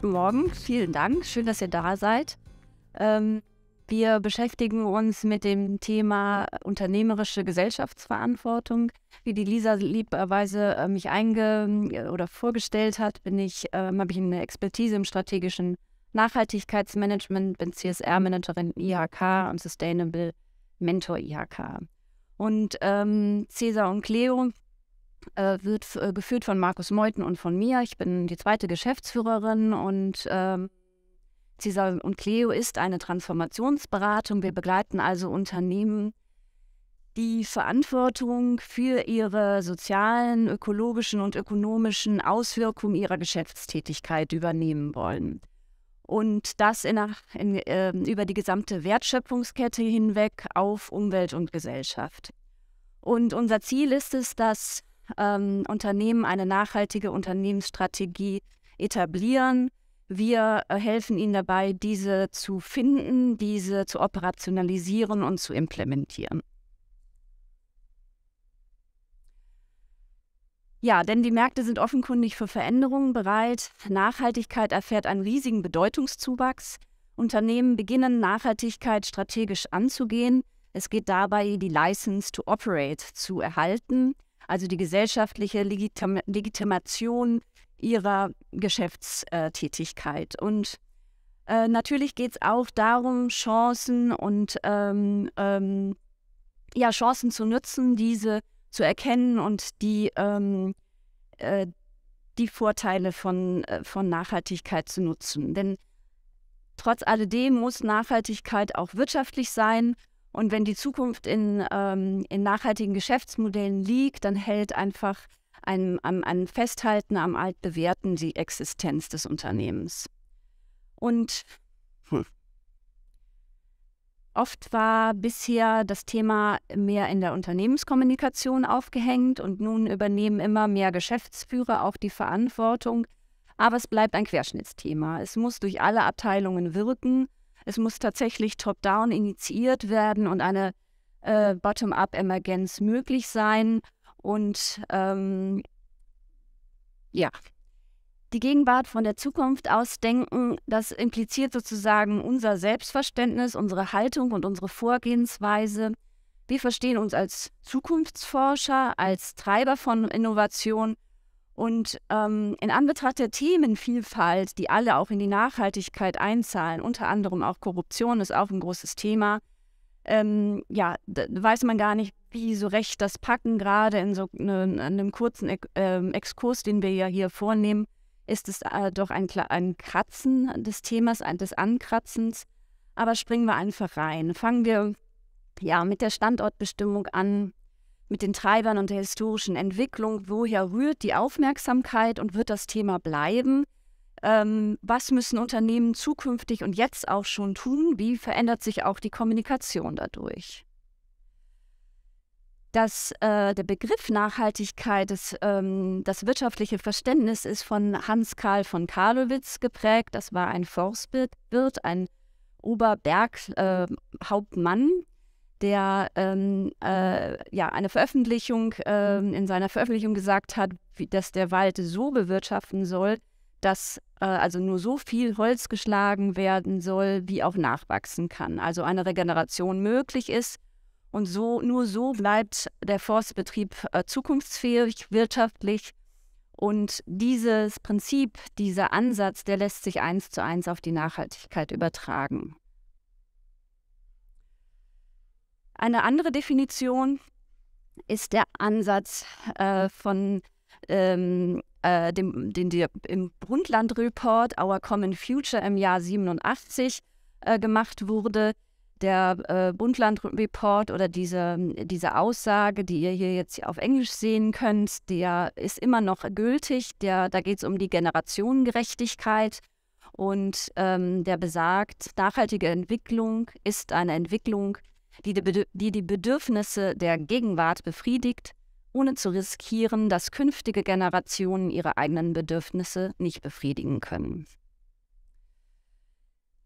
guten Morgen. Vielen Dank. Schön, dass ihr da seid. Ähm, wir beschäftigen uns mit dem Thema unternehmerische Gesellschaftsverantwortung. Wie die Lisa lieberweise äh, mich einge äh, oder vorgestellt hat, bin ich, äh, habe ich eine Expertise im strategischen Nachhaltigkeitsmanagement, bin CSR-Managerin IHK und Sustainable Mentor IHK. Und ähm, Cesar und Cleo äh, wird äh, geführt von Markus Meuthen und von mir. Ich bin die zweite Geschäftsführerin und ähm, Cesar und Cleo ist eine Transformationsberatung. Wir begleiten also Unternehmen, die Verantwortung für ihre sozialen, ökologischen und ökonomischen Auswirkungen ihrer Geschäftstätigkeit übernehmen wollen. Und das in, in, äh, über die gesamte Wertschöpfungskette hinweg auf Umwelt und Gesellschaft. Und unser Ziel ist es, dass ähm, Unternehmen eine nachhaltige Unternehmensstrategie etablieren. Wir äh, helfen ihnen dabei, diese zu finden, diese zu operationalisieren und zu implementieren. Ja, denn die Märkte sind offenkundig für Veränderungen bereit. Nachhaltigkeit erfährt einen riesigen Bedeutungszuwachs. Unternehmen beginnen Nachhaltigkeit strategisch anzugehen. Es geht dabei, die License to Operate zu erhalten also die gesellschaftliche Legitim Legitimation ihrer Geschäftstätigkeit. Und äh, natürlich geht es auch darum, Chancen und ähm, ähm, ja, Chancen zu nutzen, diese zu erkennen und die, ähm, äh, die Vorteile von, äh, von Nachhaltigkeit zu nutzen. Denn trotz alledem muss Nachhaltigkeit auch wirtschaftlich sein und wenn die Zukunft in, ähm, in nachhaltigen Geschäftsmodellen liegt, dann hält einfach ein, ein, ein Festhalten am Altbewerten die Existenz des Unternehmens. Und Oft war bisher das Thema mehr in der Unternehmenskommunikation aufgehängt und nun übernehmen immer mehr Geschäftsführer auch die Verantwortung. Aber es bleibt ein Querschnittsthema. Es muss durch alle Abteilungen wirken es muss tatsächlich top-down initiiert werden und eine äh, Bottom-up-Emergenz möglich sein. Und ähm, ja, die Gegenwart von der Zukunft ausdenken, das impliziert sozusagen unser Selbstverständnis, unsere Haltung und unsere Vorgehensweise. Wir verstehen uns als Zukunftsforscher, als Treiber von Innovation und ähm, in Anbetracht der Themenvielfalt, die alle auch in die Nachhaltigkeit einzahlen, unter anderem auch Korruption ist auch ein großes Thema, ähm, ja, weiß man gar nicht, wie so recht das packen, gerade in so ne, einem kurzen äh, Exkurs, den wir ja hier vornehmen, ist es äh, doch ein, ein Kratzen des Themas, des Ankratzens. Aber springen wir einfach rein. Fangen wir ja mit der Standortbestimmung an mit den Treibern und der historischen Entwicklung, woher rührt die Aufmerksamkeit und wird das Thema bleiben? Ähm, was müssen Unternehmen zukünftig und jetzt auch schon tun? Wie verändert sich auch die Kommunikation dadurch? dass äh, der Begriff Nachhaltigkeit, das, ähm, das wirtschaftliche Verständnis ist von Hans Karl von Karlowitz geprägt. Das war ein Forstwirt, ein Oberberghauptmann, äh, der ähm, äh, ja eine Veröffentlichung ähm, mhm. in seiner Veröffentlichung gesagt hat, wie, dass der Wald so bewirtschaften soll, dass äh, also nur so viel Holz geschlagen werden soll, wie auch nachwachsen kann. Also eine Regeneration möglich ist. Und so, nur so bleibt der Forstbetrieb äh, zukunftsfähig, wirtschaftlich. Und dieses Prinzip, dieser Ansatz, der lässt sich eins zu eins auf die Nachhaltigkeit übertragen. Eine andere Definition ist der Ansatz äh, von ähm, äh, dem, den der im Brundtland-Report Our Common Future im Jahr 87 äh, gemacht wurde. Der äh, Brundtland-Report oder diese, diese Aussage, die ihr hier jetzt auf Englisch sehen könnt, der ist immer noch gültig. Der, da geht es um die Generationengerechtigkeit und ähm, der besagt, nachhaltige Entwicklung ist eine Entwicklung, die die Bedürfnisse der Gegenwart befriedigt, ohne zu riskieren, dass künftige Generationen ihre eigenen Bedürfnisse nicht befriedigen können.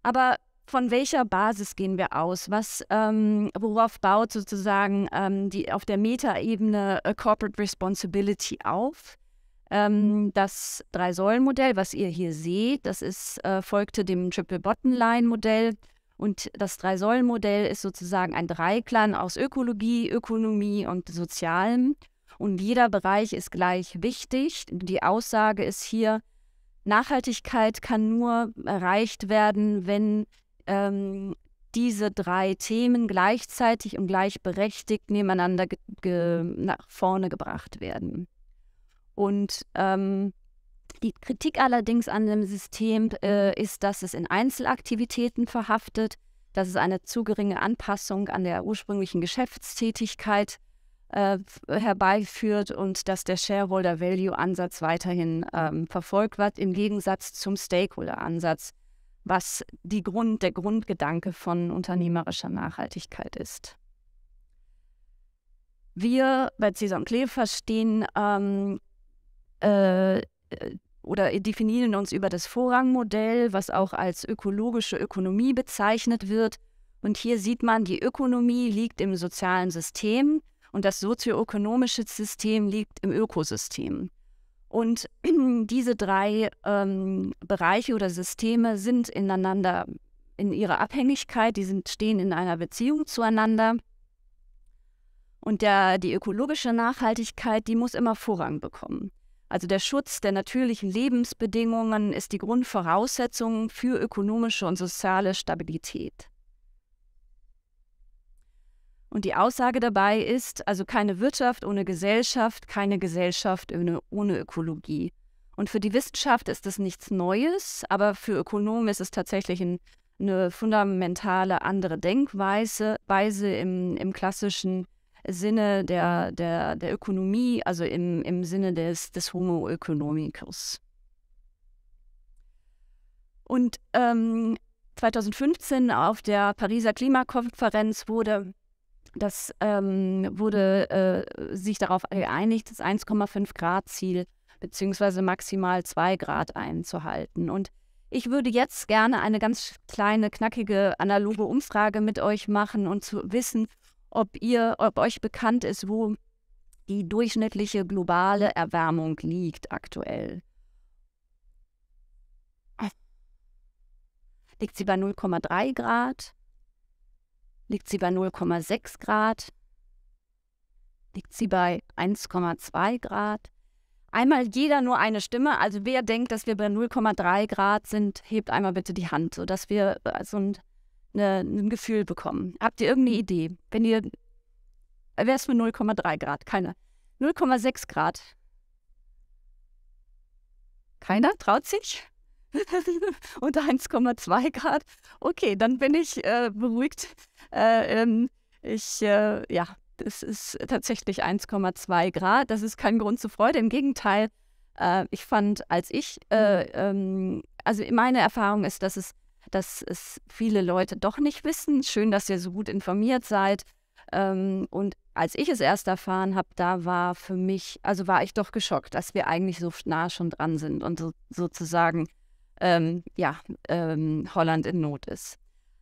Aber von welcher Basis gehen wir aus? Was, ähm, worauf baut sozusagen ähm, die auf der Metaebene äh, Corporate Responsibility auf? Ähm, das Drei-Säulen-Modell, was ihr hier seht, das ist, äh, folgte dem Triple Bottom Line-Modell. Und das Drei-Säulen-Modell ist sozusagen ein Dreiklang aus Ökologie, Ökonomie und Sozialem. Und jeder Bereich ist gleich wichtig. Die Aussage ist hier, Nachhaltigkeit kann nur erreicht werden, wenn ähm, diese drei Themen gleichzeitig und gleichberechtigt nebeneinander nach vorne gebracht werden. Und ähm, die Kritik allerdings an dem System äh, ist, dass es in Einzelaktivitäten verhaftet, dass es eine zu geringe Anpassung an der ursprünglichen Geschäftstätigkeit äh, herbeiführt und dass der Shareholder-Value-Ansatz weiterhin ähm, verfolgt wird, im Gegensatz zum Stakeholder-Ansatz, was Grund, der Grundgedanke von unternehmerischer Nachhaltigkeit ist. Wir bei Cesar und Klee verstehen ähm, äh, äh oder definieren uns über das Vorrangmodell, was auch als ökologische Ökonomie bezeichnet wird. Und hier sieht man, die Ökonomie liegt im sozialen System und das sozioökonomische System liegt im Ökosystem. Und diese drei ähm, Bereiche oder Systeme sind ineinander in ihrer Abhängigkeit, die sind, stehen in einer Beziehung zueinander. Und der, die ökologische Nachhaltigkeit, die muss immer Vorrang bekommen. Also der Schutz der natürlichen Lebensbedingungen ist die Grundvoraussetzung für ökonomische und soziale Stabilität. Und die Aussage dabei ist, also keine Wirtschaft ohne Gesellschaft, keine Gesellschaft ohne, Ökologie. Und für die Wissenschaft ist das nichts Neues, aber für Ökonomen ist es tatsächlich ein, eine fundamentale andere Denkweise Weise im, im klassischen Sinne der, der, der Ökonomie, also im, im Sinne des, des Homo economicus. Und ähm, 2015 auf der Pariser Klimakonferenz wurde das ähm, wurde äh, sich darauf geeinigt, das 1,5 Grad Ziel beziehungsweise maximal 2 Grad einzuhalten. Und ich würde jetzt gerne eine ganz kleine, knackige, analoge Umfrage mit euch machen und zu wissen, ob ihr, ob euch bekannt ist, wo die durchschnittliche globale Erwärmung liegt aktuell. Liegt sie bei 0,3 Grad? Liegt sie bei 0,6 Grad? Liegt sie bei 1,2 Grad? Einmal jeder nur eine Stimme. Also wer denkt, dass wir bei 0,3 Grad sind, hebt einmal bitte die Hand, sodass wir äh, so also ein eine, ein Gefühl bekommen? Habt ihr irgendeine mhm. Idee? Wenn ihr, wäre es mit 0,3 Grad? Keiner. 0,6 Grad. Keiner traut sich? Unter 1,2 Grad. Okay, dann bin ich äh, beruhigt. Äh, ähm, ich, äh, ja, das ist tatsächlich 1,2 Grad. Das ist kein Grund zur Freude. Im Gegenteil, äh, ich fand, als ich, äh, mhm. ähm, also meine Erfahrung ist, dass es dass es viele Leute doch nicht wissen. Schön, dass ihr so gut informiert seid. Ähm, und als ich es erst erfahren habe, da war für mich, also war ich doch geschockt, dass wir eigentlich so nah schon dran sind und so, sozusagen ähm, ja, ähm, Holland in Not ist.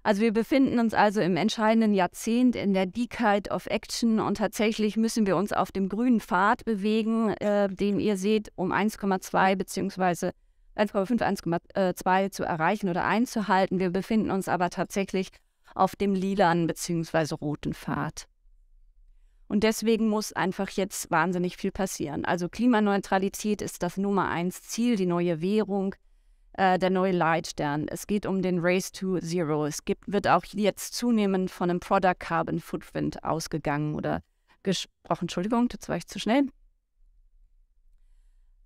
Also wir befinden uns also im entscheidenden Jahrzehnt in der Decade of Action und tatsächlich müssen wir uns auf dem grünen Pfad bewegen, äh, den ihr seht, um 1,2 beziehungsweise 1,5, 1,2 zu erreichen oder einzuhalten. Wir befinden uns aber tatsächlich auf dem lilanen bzw. roten Pfad. Und deswegen muss einfach jetzt wahnsinnig viel passieren. Also Klimaneutralität ist das Nummer eins Ziel, die neue Währung, äh, der neue Leitstern. Es geht um den Race to Zero. Es gibt, wird auch jetzt zunehmend von einem Product Carbon Footprint ausgegangen oder gesprochen. Entschuldigung, das war ich zu schnell.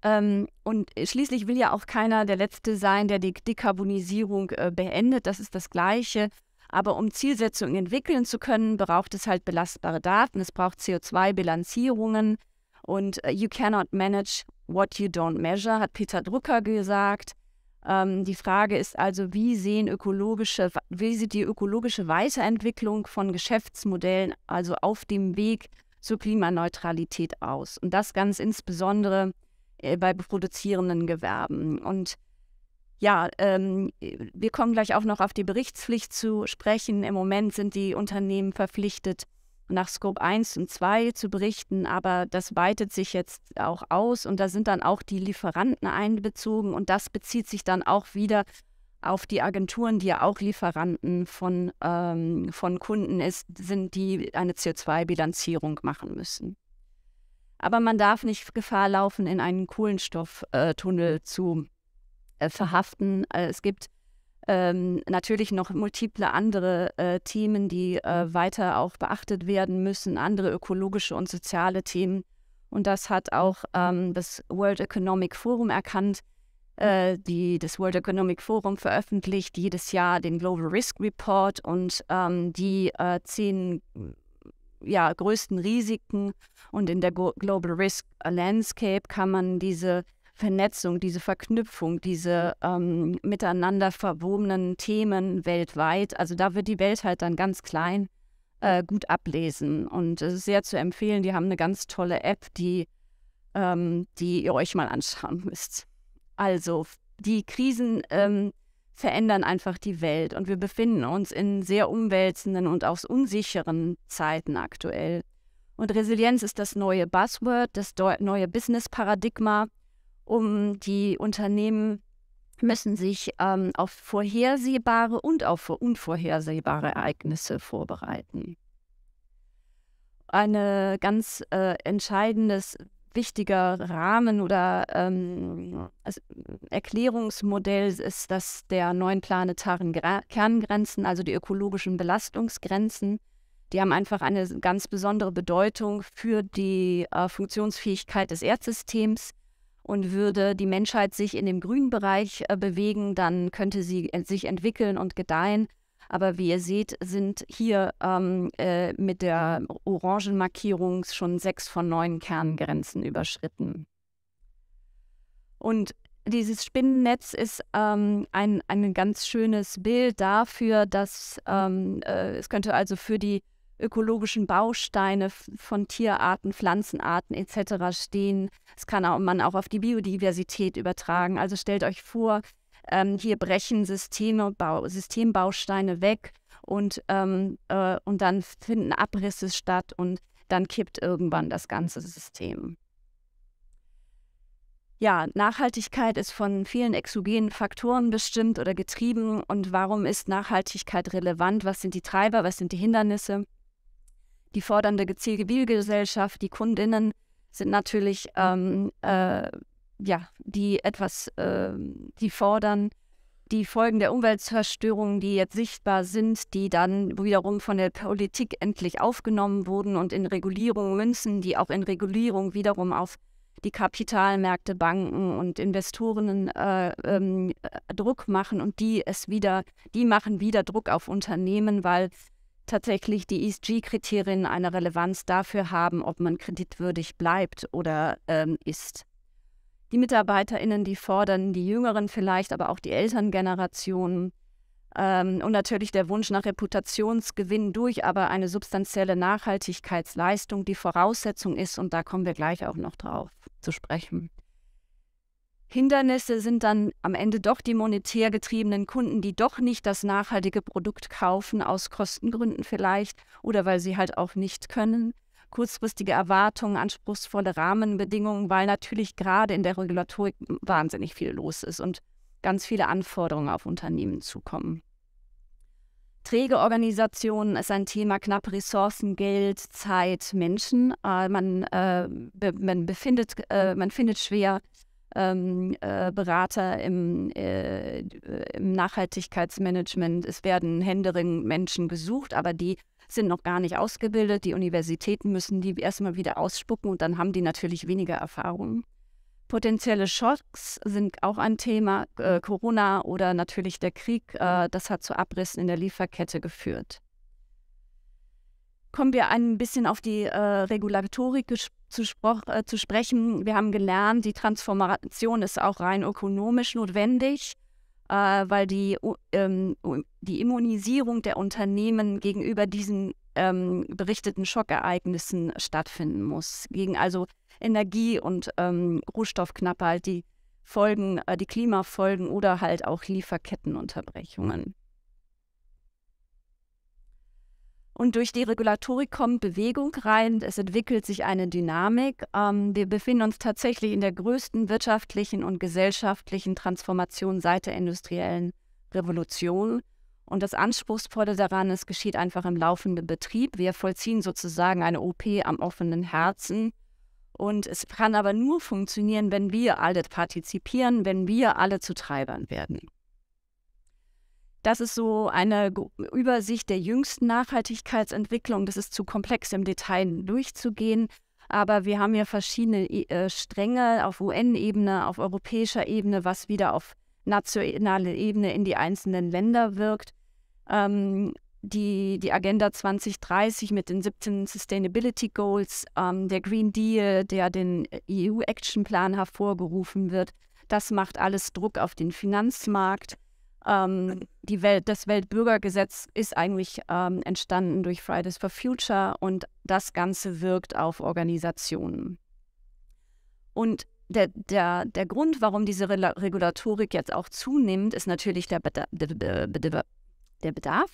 Ähm, und schließlich will ja auch keiner der Letzte sein, der die Dekarbonisierung äh, beendet. Das ist das Gleiche. Aber um Zielsetzungen entwickeln zu können, braucht es halt belastbare Daten. Es braucht CO2-Bilanzierungen. Und äh, you cannot manage what you don't measure, hat Peter Drucker gesagt. Ähm, die Frage ist also, wie sehen ökologische, wie sieht die ökologische Weiterentwicklung von Geschäftsmodellen, also auf dem Weg zur Klimaneutralität aus? Und das ganz insbesondere äh, bei produzierenden Gewerben. Und ja, ähm, wir kommen gleich auch noch auf die Berichtspflicht zu sprechen. Im Moment sind die Unternehmen verpflichtet, nach Scope 1 und 2 zu berichten, aber das weitet sich jetzt auch aus und da sind dann auch die Lieferanten einbezogen und das bezieht sich dann auch wieder auf die Agenturen, die ja auch Lieferanten von, ähm, von Kunden ist, sind, die eine CO2-Bilanzierung machen müssen aber man darf nicht Gefahr laufen, in einen Kohlenstofftunnel zu äh, verhaften. Äh, es gibt ähm, natürlich noch multiple andere äh, Themen, die äh, weiter auch beachtet werden müssen, andere ökologische und soziale Themen. Und das hat auch ähm, das World Economic Forum erkannt. Äh, die, das World Economic Forum veröffentlicht jedes Jahr den Global Risk Report und ähm, die äh, zehn ja, größten Risiken und in der Global Risk Landscape kann man diese Vernetzung, diese Verknüpfung, diese ähm, miteinander verwobenen Themen weltweit, also da wird die Welt halt dann ganz klein äh, gut ablesen. Und es ist sehr zu empfehlen, die haben eine ganz tolle App, die, ähm, die ihr euch mal anschauen müsst. Also die Krisen ähm, verändern einfach die Welt und wir befinden uns in sehr umwälzenden und auch unsicheren Zeiten aktuell. Und Resilienz ist das neue Buzzword, das neue Business-Paradigma. Um die Unternehmen müssen sich ähm, auf vorhersehbare und auf unvorhersehbare Ereignisse vorbereiten. Ein ganz äh, entscheidendes wichtiger Rahmen oder ähm, also, Erklärungsmodell ist das der neuen planetaren Gra Kerngrenzen, also die ökologischen Belastungsgrenzen. Die haben einfach eine ganz besondere Bedeutung für die äh, Funktionsfähigkeit des Erdsystems. Und würde die Menschheit sich in dem grünen Bereich äh, bewegen, dann könnte sie äh, sich entwickeln und gedeihen. Aber wie ihr seht, sind hier ähm, äh, mit der orangen Markierung schon sechs von neun Kerngrenzen überschritten. Und dieses Spinnennetz ist ähm, ein, ein ganz schönes Bild dafür, dass ähm, äh, es könnte also für die ökologischen Bausteine von Tierarten, Pflanzenarten etc. stehen. Es kann auch, man auch auf die Biodiversität übertragen. Also stellt euch vor, ähm, hier brechen Systeme, Bau, Systembausteine weg und, ähm, äh, und dann finden Abrisse statt und dann kippt irgendwann das ganze System. Ja, Nachhaltigkeit ist von vielen exogenen Faktoren bestimmt oder getrieben. Und warum ist Nachhaltigkeit relevant? Was sind die Treiber? Was sind die Hindernisse? Die fordernde Zivilgesellschaft, die Kundinnen sind natürlich ähm, äh, ja, die etwas, äh, die fordern die Folgen der Umweltzerstörung, die jetzt sichtbar sind, die dann wiederum von der Politik endlich aufgenommen wurden und in Regulierung münzen, die auch in Regulierung wiederum auf die Kapitalmärkte, Banken und Investoren äh, ähm, äh, Druck machen und die es wieder, die machen wieder Druck auf Unternehmen, weil tatsächlich die ESG-Kriterien eine Relevanz dafür haben, ob man kreditwürdig bleibt oder ähm, ist die MitarbeiterInnen, die fordern, die Jüngeren vielleicht, aber auch die Elterngenerationen. Ähm, und natürlich der Wunsch nach Reputationsgewinn durch aber eine substanzielle Nachhaltigkeitsleistung, die Voraussetzung ist, und da kommen wir gleich auch noch drauf zu sprechen. Hindernisse sind dann am Ende doch die monetär getriebenen Kunden, die doch nicht das nachhaltige Produkt kaufen, aus Kostengründen vielleicht oder weil sie halt auch nicht können kurzfristige Erwartungen, anspruchsvolle Rahmenbedingungen, weil natürlich gerade in der Regulatorik wahnsinnig viel los ist und ganz viele Anforderungen auf Unternehmen zukommen. Träge Organisationen ist ein Thema, knappe Ressourcen, Geld, Zeit, Menschen. Äh, man, äh, be man, befindet, äh, man findet schwer ähm, äh, Berater im, äh, im Nachhaltigkeitsmanagement. Es werden händeringend Menschen gesucht, aber die sind noch gar nicht ausgebildet. Die Universitäten müssen die erstmal wieder ausspucken und dann haben die natürlich weniger Erfahrung. Potenzielle Schocks sind auch ein Thema. Äh, Corona oder natürlich der Krieg, äh, das hat zu Abrissen in der Lieferkette geführt. Kommen wir ein bisschen auf die äh, Regulatorik zu, äh, zu sprechen. Wir haben gelernt, die Transformation ist auch rein ökonomisch notwendig. Äh, weil die, ähm, die Immunisierung der Unternehmen gegenüber diesen ähm, berichteten Schockereignissen stattfinden muss. Gegen also Energie- und ähm, Rohstoffknappheit, die Folgen, äh, die Klimafolgen oder halt auch Lieferkettenunterbrechungen. Und durch die Regulatorik kommt Bewegung rein, es entwickelt sich eine Dynamik. Ähm, wir befinden uns tatsächlich in der größten wirtschaftlichen und gesellschaftlichen Transformation seit der industriellen Revolution. Und das Anspruchsvolle daran, es geschieht einfach im laufenden Betrieb. Wir vollziehen sozusagen eine OP am offenen Herzen. Und es kann aber nur funktionieren, wenn wir alle partizipieren, wenn wir alle zu Treibern werden. Das ist so eine Übersicht der jüngsten Nachhaltigkeitsentwicklung. Das ist zu komplex im Detail durchzugehen. Aber wir haben ja verschiedene äh, Stränge auf UN-Ebene, auf europäischer Ebene, was wieder auf nationale Ebene in die einzelnen Länder wirkt. Ähm, die, die Agenda 2030 mit den 17 Sustainability Goals, ähm, der Green Deal, der den äh, EU-Action-Plan hervorgerufen wird, das macht alles Druck auf den Finanzmarkt. Ähm, die Welt, das Weltbürgergesetz ist eigentlich ähm, entstanden durch Fridays for Future und das Ganze wirkt auf Organisationen. Und der, der, der Grund, warum diese Re Regulatorik jetzt auch zunimmt, ist natürlich der, Beda der, Bedarf,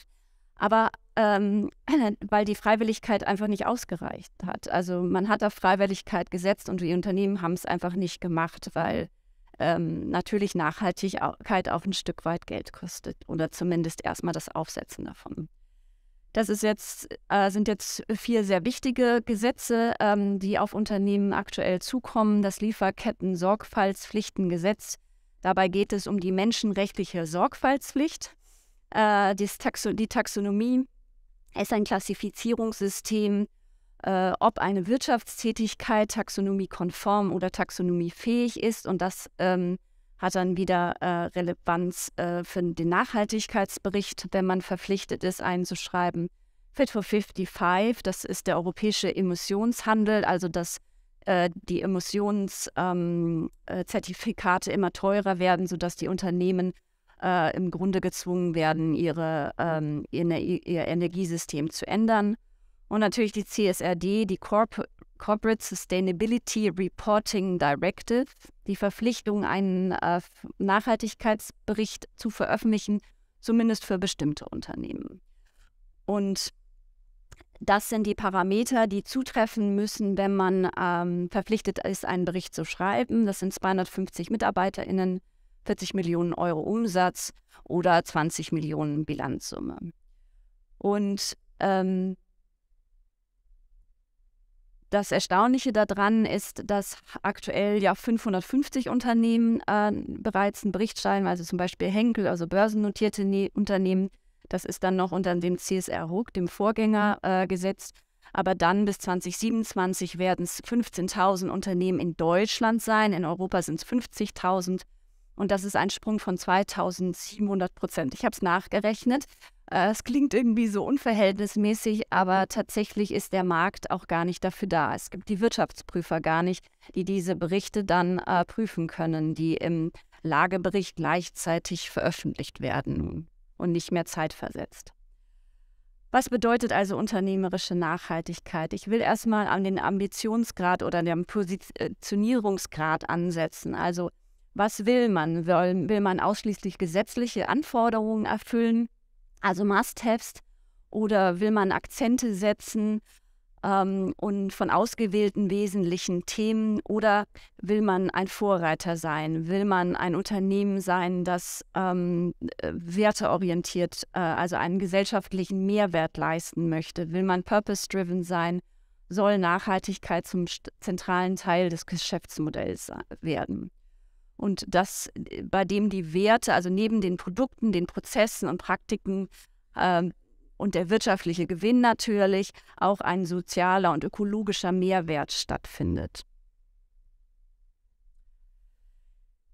aber ähm, weil die Freiwilligkeit einfach nicht ausgereicht hat. Also man hat auf Freiwilligkeit gesetzt und die Unternehmen haben es einfach nicht gemacht, weil ähm, natürlich Nachhaltigkeit auch ein Stück weit Geld kostet oder zumindest erstmal das Aufsetzen davon. Das ist jetzt, äh, sind jetzt vier sehr wichtige Gesetze, ähm, die auf Unternehmen aktuell zukommen. Das Lieferketten-Sorgfaltspflichtengesetz. Dabei geht es um die menschenrechtliche Sorgfaltspflicht. Äh, Taxo die Taxonomie ist ein Klassifizierungssystem äh, ob eine Wirtschaftstätigkeit taxonomiekonform oder taxonomiefähig ist. Und das ähm, hat dann wieder äh, Relevanz äh, für den Nachhaltigkeitsbericht, wenn man verpflichtet ist, einzuschreiben. Fit for 55, das ist der europäische Emissionshandel, also dass äh, die Emissionszertifikate ähm, äh, immer teurer werden, sodass die Unternehmen äh, im Grunde gezwungen werden, ihre, ähm, ihr, ne-, ihr Energiesystem zu ändern. Und natürlich die CSRD, die Corp Corporate Sustainability Reporting Directive, die Verpflichtung, einen äh, Nachhaltigkeitsbericht zu veröffentlichen, zumindest für bestimmte Unternehmen. Und das sind die Parameter, die zutreffen müssen, wenn man ähm, verpflichtet ist, einen Bericht zu schreiben. Das sind 250 MitarbeiterInnen, 40 Millionen Euro Umsatz oder 20 Millionen Bilanzsumme. Und ähm, das Erstaunliche daran ist, dass aktuell ja 550 Unternehmen äh, bereits einen Bericht schreiben, also zum Beispiel Henkel, also börsennotierte ne Unternehmen. Das ist dann noch unter dem CSR Hook, dem Vorgänger, mhm. äh, gesetzt. Aber dann bis 2027 werden es 15.000 Unternehmen in Deutschland sein. In Europa sind es 50.000. Und das ist ein Sprung von 2.700 Prozent. Ich habe es nachgerechnet. Äh, es klingt irgendwie so unverhältnismäßig, aber tatsächlich ist der Markt auch gar nicht dafür da. Es gibt die Wirtschaftsprüfer gar nicht, die diese Berichte dann äh, prüfen können, die im Lagebericht gleichzeitig veröffentlicht werden und nicht mehr zeitversetzt. Was bedeutet also unternehmerische Nachhaltigkeit? Ich will erstmal an den Ambitionsgrad oder dem Positionierungsgrad ansetzen. Also was will man? Will, will man ausschließlich gesetzliche Anforderungen erfüllen? also Must-Haves, oder will man Akzente setzen ähm, und von ausgewählten wesentlichen Themen, oder will man ein Vorreiter sein, will man ein Unternehmen sein, das ähm, äh, werteorientiert, äh, also einen gesellschaftlichen Mehrwert leisten möchte, will man purpose-driven sein, soll Nachhaltigkeit zum zentralen Teil des Geschäftsmodells werden und das, äh, bei dem die Werte, also neben den Produkten, den Prozessen und Praktiken ähm, und der wirtschaftliche Gewinn natürlich, auch ein sozialer und ökologischer Mehrwert stattfindet.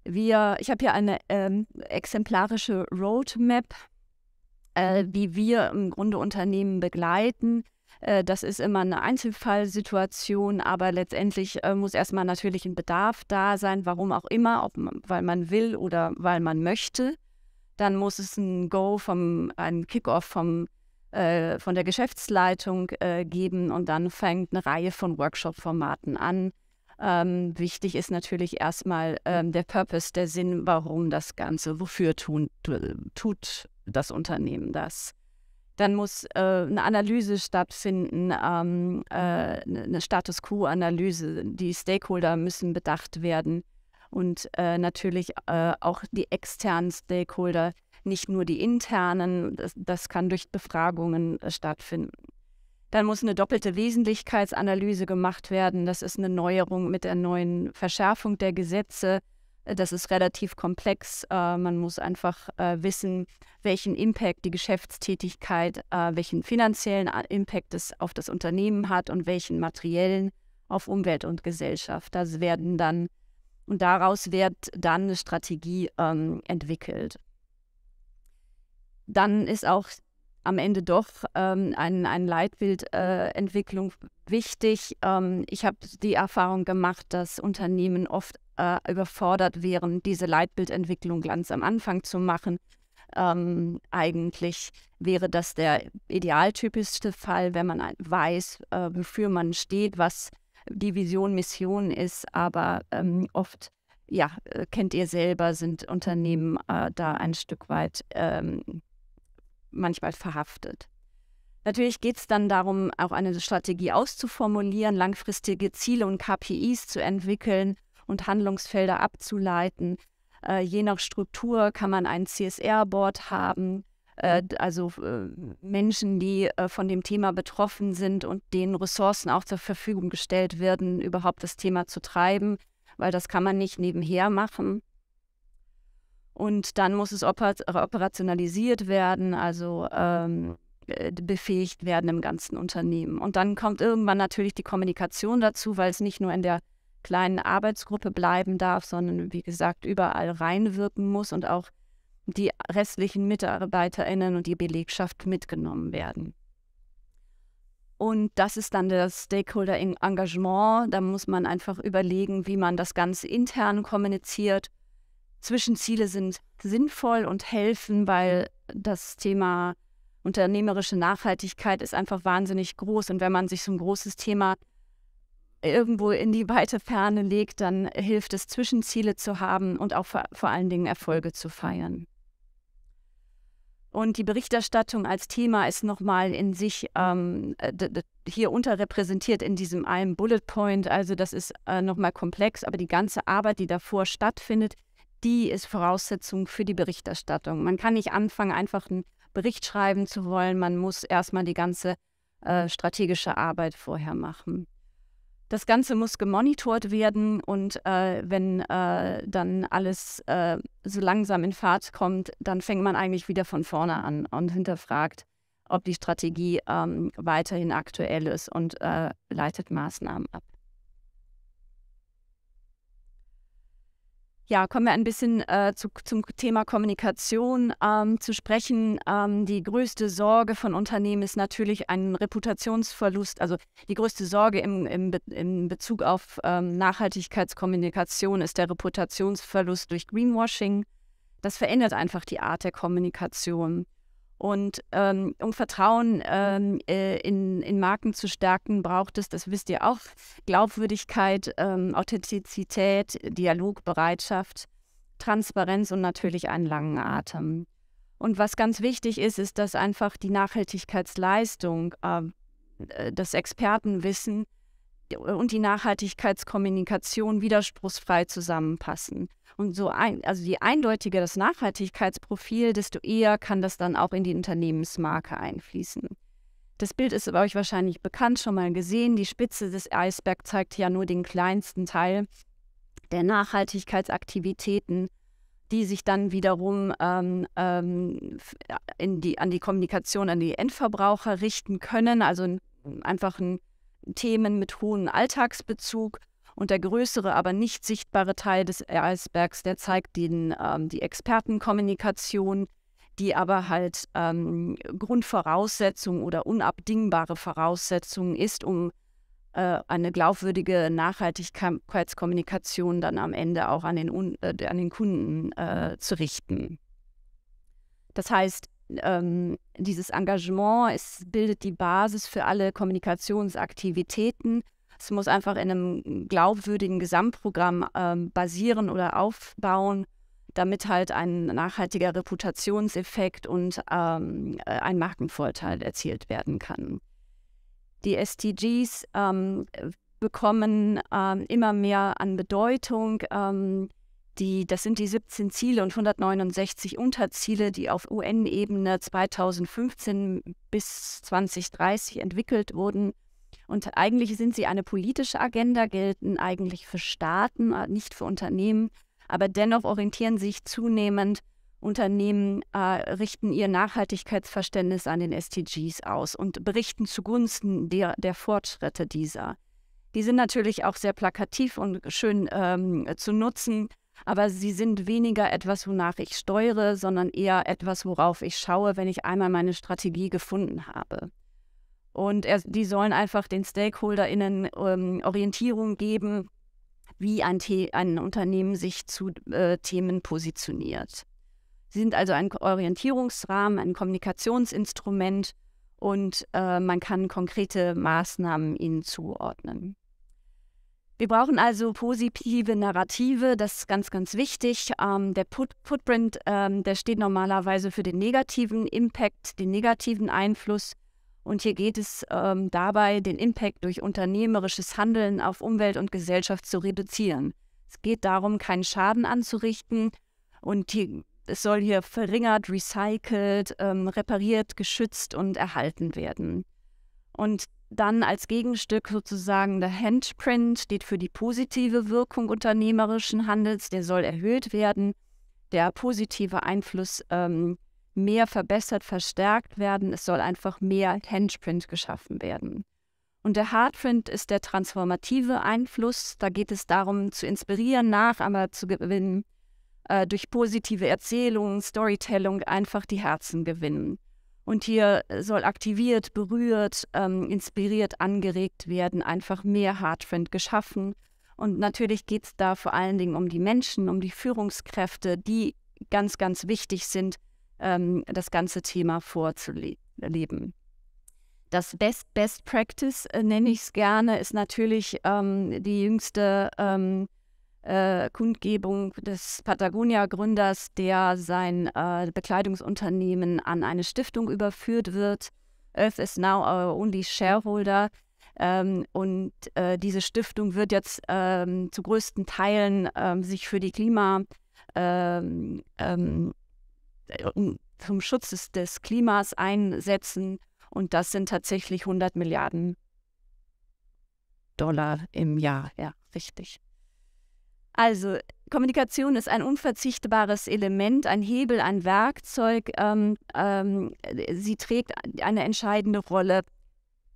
Wir, ich habe hier eine ähm, exemplarische Roadmap, äh, wie mhm. wir im Grunde Unternehmen begleiten äh, das ist immer eine Einzelfallsituation, aber letztendlich äh, muss erstmal natürlich ein Bedarf da sein, warum auch immer, ob man, weil man will oder weil man möchte. Dann muss es ein Go vom, ein Kickoff vom äh, von der Geschäftsleitung äh, geben und dann fängt eine Reihe von Workshop-Formaten an. Ähm, wichtig ist natürlich erstmal ähm, der Purpose, der Sinn, warum das Ganze, wofür tun, tut das Unternehmen das. Dann muss äh, eine Analyse stattfinden, ähm, äh, eine ne Status Quo-Analyse. Die Stakeholder müssen bedacht werden und äh, natürlich äh, auch die externen Stakeholder, nicht nur die internen. Das, das kann durch Befragungen äh, stattfinden. Dann muss eine doppelte Wesentlichkeitsanalyse gemacht werden. Das ist eine Neuerung mit der neuen Verschärfung der Gesetze. Das ist relativ komplex. Äh, man muss einfach äh, wissen, welchen Impact die Geschäftstätigkeit, äh, welchen finanziellen äh, Impact es auf das Unternehmen hat und welchen materiellen auf Umwelt und Gesellschaft. Das werden dann und daraus wird dann eine Strategie ähm, entwickelt. Dann ist auch am Ende doch ähm, ein, ein Leitbildentwicklung äh, wichtig. Ähm, ich habe die Erfahrung gemacht, dass Unternehmen oft äh, überfordert wären, diese Leitbildentwicklung ganz am Anfang zu machen. Ähm, eigentlich wäre das der idealtypischste Fall, wenn man weiß, äh, wofür man steht, was die Vision, Mission ist. Aber ähm, oft, ja, äh, kennt ihr selber, sind Unternehmen äh, da ein Stück weit ähm, manchmal verhaftet. Natürlich geht es dann darum, auch eine Strategie auszuformulieren, langfristige Ziele und KPIs zu entwickeln und Handlungsfelder abzuleiten. Äh, je nach Struktur kann man ein CSR-Board haben, äh, also äh, Menschen, die äh, von dem Thema betroffen sind und denen Ressourcen auch zur Verfügung gestellt werden, überhaupt das Thema zu treiben, weil das kann man nicht nebenher machen. Und dann muss es oper operationalisiert werden, also ähm, äh, befähigt werden im ganzen Unternehmen. Und dann kommt irgendwann natürlich die Kommunikation dazu, weil es nicht nur in der kleinen Arbeitsgruppe bleiben darf, sondern wie gesagt überall reinwirken muss und auch die restlichen MitarbeiterInnen und die Belegschaft mitgenommen werden. Und das ist dann das Stakeholder-Engagement. Da muss man einfach überlegen, wie man das Ganze intern kommuniziert. Zwischenziele sind sinnvoll und helfen, weil das Thema unternehmerische Nachhaltigkeit ist einfach wahnsinnig groß. Und wenn man sich so ein großes Thema irgendwo in die weite Ferne legt, dann hilft es, Zwischenziele zu haben und auch vor, vor allen Dingen Erfolge zu feiern. Und die Berichterstattung als Thema ist nochmal in sich ähm, äh, hier unterrepräsentiert in diesem einen Bullet Point. Also das ist äh, nochmal komplex, aber die ganze Arbeit, die davor stattfindet, die ist Voraussetzung für die Berichterstattung. Man kann nicht anfangen, einfach einen Bericht schreiben zu wollen. Man muss erstmal die ganze äh, strategische Arbeit vorher machen. Das Ganze muss gemonitort werden und äh, wenn äh, dann alles äh, so langsam in Fahrt kommt, dann fängt man eigentlich wieder von vorne an und hinterfragt, ob die Strategie ähm, weiterhin aktuell ist und äh, leitet Maßnahmen ab. ja, kommen wir ein bisschen äh, zu, zum Thema Kommunikation ähm, zu sprechen. Ähm, die größte Sorge von Unternehmen ist natürlich ein Reputationsverlust. Also die größte Sorge im, im, Be im Bezug auf ähm, Nachhaltigkeitskommunikation ist der Reputationsverlust durch Greenwashing. Das verändert einfach die Art der Kommunikation. Und ähm, um Vertrauen ähm, äh, in, in Marken zu stärken, braucht es, das wisst ihr auch, Glaubwürdigkeit, ähm, Authentizität, Dialogbereitschaft, Transparenz und natürlich einen langen Atem. Und was ganz wichtig ist, ist, dass einfach die Nachhaltigkeitsleistung, ähm, äh, das Expertenwissen und die Nachhaltigkeitskommunikation widerspruchsfrei zusammenpassen. Und so ein, also je eindeutiger das Nachhaltigkeitsprofil, desto eher kann das dann auch in die Unternehmensmarke einfließen. Das Bild ist aber euch wahrscheinlich bekannt, schon mal gesehen. Die Spitze des Eisbergs zeigt ja nur den kleinsten Teil der Nachhaltigkeitsaktivitäten, die sich dann wiederum ähm, ähm, die, an die Kommunikation, an die Endverbraucher richten können. Also einfach ein Themen mit hohem Alltagsbezug. Und der größere, aber nicht sichtbare Teil des Eisbergs, der zeigt den, ähm, die Expertenkommunikation, die aber halt ähm, Grundvoraussetzung oder unabdingbare Voraussetzung ist, um äh, eine glaubwürdige Nachhaltigkeitskommunikation dann am Ende auch an den, äh, an den Kunden äh, zu richten. Das heißt, ähm, dieses Engagement, es bildet die Basis für alle Kommunikationsaktivitäten. Es muss einfach in einem glaubwürdigen Gesamtprogramm ähm, basieren oder aufbauen, damit halt ein nachhaltiger Reputationseffekt und ähm, äh, ein Markenvorteil erzielt werden kann. Die SDGs ähm, bekommen ähm, immer mehr an Bedeutung. Ähm, die, das sind die 17 Ziele und 169 Unterziele, die auf UN-Ebene 2015 bis 2030 entwickelt wurden. Und eigentlich sind sie eine politische Agenda, gelten eigentlich für Staaten, äh, nicht für Unternehmen. Aber dennoch orientieren sich zunehmend Unternehmen, äh, richten ihr Nachhaltigkeitsverständnis an den SDGs aus und berichten zugunsten der, der Fortschritte dieser. Die sind natürlich auch sehr plakativ und schön ähm, zu nutzen aber sie sind weniger etwas, wonach ich steuere, sondern eher etwas, worauf ich schaue, wenn ich einmal meine Strategie gefunden habe. Und er, die sollen einfach den StakeholderInnen ähm, Orientierung geben, wie ein, The ein Unternehmen sich zu äh, Themen positioniert. Sie sind also ein Orientierungsrahmen, ein Kommunikationsinstrument und äh, man kann konkrete Maßnahmen ihnen zuordnen. Wir brauchen also positive Narrative, das ist ganz, ganz wichtig. Ähm, der Put Footprint, ähm, der steht normalerweise für den negativen Impact, den negativen Einfluss. Und hier geht es ähm, dabei, den Impact durch unternehmerisches Handeln auf Umwelt und Gesellschaft zu reduzieren. Es geht darum, keinen Schaden anzurichten. Und hier, es soll hier verringert, recycelt, ähm, repariert, geschützt und erhalten werden. Und dann als Gegenstück sozusagen der Handprint steht für die positive Wirkung unternehmerischen Handels. Der soll erhöht werden. Der positive Einfluss ähm, mehr verbessert, verstärkt werden. Es soll einfach mehr Handprint geschaffen werden. Und der Hardprint ist der transformative Einfluss. Da geht es darum, zu inspirieren, Nachahmer zu gewinnen, äh, durch positive Erzählungen, Storytelling einfach die Herzen gewinnen. Und hier äh, soll aktiviert, berührt, ähm, inspiriert, angeregt werden, einfach mehr Heartfriend geschaffen. Und natürlich geht es da vor allen Dingen um die Menschen, um die Führungskräfte, die ganz, ganz wichtig sind, ähm, das ganze Thema vorzuleben. Das Best Best Practice äh, nenne ich es gerne, ist natürlich ähm, die jüngste ähm, äh, Kundgebung des Patagonia-Gründers, der sein äh, Bekleidungsunternehmen an eine Stiftung überführt wird. Earth is now our only shareholder. Ähm, und äh, diese Stiftung wird jetzt ähm, zu größten Teilen ähm, sich für die Klima ähm, ähm, äh, zum Schutz des, des, Klimas einsetzen. Und das sind tatsächlich 100 Milliarden Dollar im Jahr. Ja, richtig. Also Kommunikation ist ein unverzichtbares Element, ein Hebel, ein Werkzeug. Ähm, ähm, sie trägt eine entscheidende Rolle,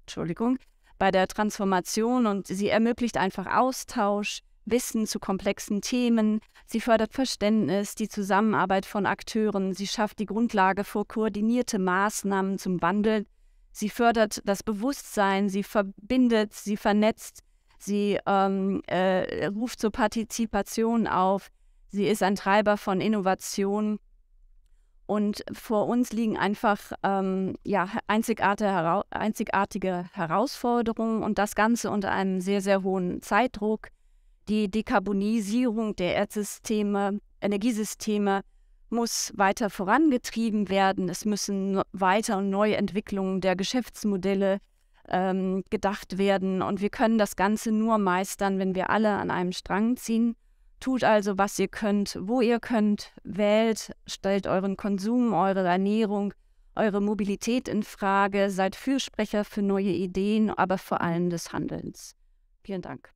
Entschuldigung, bei der Transformation und sie ermöglicht einfach Austausch, Wissen zu komplexen Themen. Sie fördert Verständnis, die Zusammenarbeit von Akteuren. Sie schafft die Grundlage für koordinierte Maßnahmen zum Wandel. Sie fördert das Bewusstsein, sie verbindet, sie vernetzt Sie ähm, äh, ruft zur Partizipation auf. Sie ist ein Treiber von Innovation. Und vor uns liegen einfach ähm, ja, einzigartige, hera einzigartige Herausforderungen und das Ganze unter einem sehr, sehr hohen Zeitdruck. Die Dekarbonisierung der Erdsysteme, Energiesysteme muss weiter vorangetrieben werden. Es müssen weiter und neue Entwicklungen der Geschäftsmodelle ähm, gedacht werden. Und wir können das Ganze nur meistern, wenn wir alle an einem Strang ziehen. Tut also, was ihr könnt, wo ihr könnt, wählt, stellt euren Konsum, eure Ernährung, eure Mobilität in Frage, seid Fürsprecher für neue Ideen, aber vor allem des Handelns. Vielen Dank.